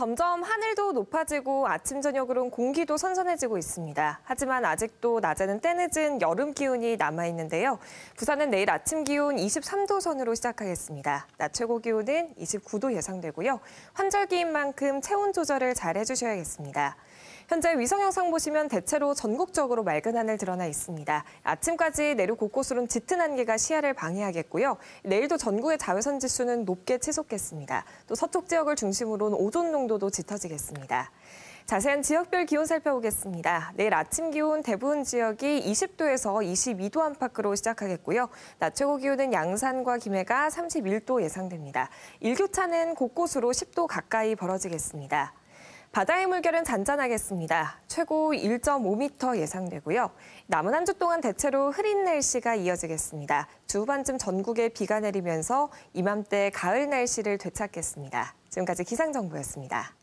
점점 하늘도 높아지고 아침 저녁으론 공기도 선선해지고 있습니다. 하지만 아직도 낮에는 때늦은 여름 기운이 남아 있는데요. 부산은 내일 아침 기온 23도 선으로 시작하겠습니다. 낮 최고 기온은 29도 예상되고요. 환절기인 만큼 체온 조절을 잘 해주셔야겠습니다. 현재 위성 영상 보시면 대체로 전국적으로 맑은 하늘 드러나 있습니다. 아침까지 내륙 곳곳으론 짙은 안개가 시야를 방해하겠고요. 내일도 전국의 자외선 지수는 높게 치솟겠습니다. 또 서쪽 지역을 중심으로는 오존 농도도 짙어지겠습니다. 자세한 지역별 기온 살펴보겠습니다. 내일 아침 기온 대부분 지역이 20도에서 22도 안팎으로 시작하겠고요. 낮 최고 기온은 양산과 김해가 31도 예상됩니다. 일교차는 곳곳으로 10도 가까이 벌어지겠습니다. 바다의 물결은 잔잔하겠습니다. 최고 1.5m 예상되고요. 남은 한 주 동안 대체로 흐린 날씨가 이어지겠습니다. 주후반쯤 전국에 비가 내리면서 이맘때 가을 날씨를 되찾겠습니다. 지금까지 기상정보였습니다.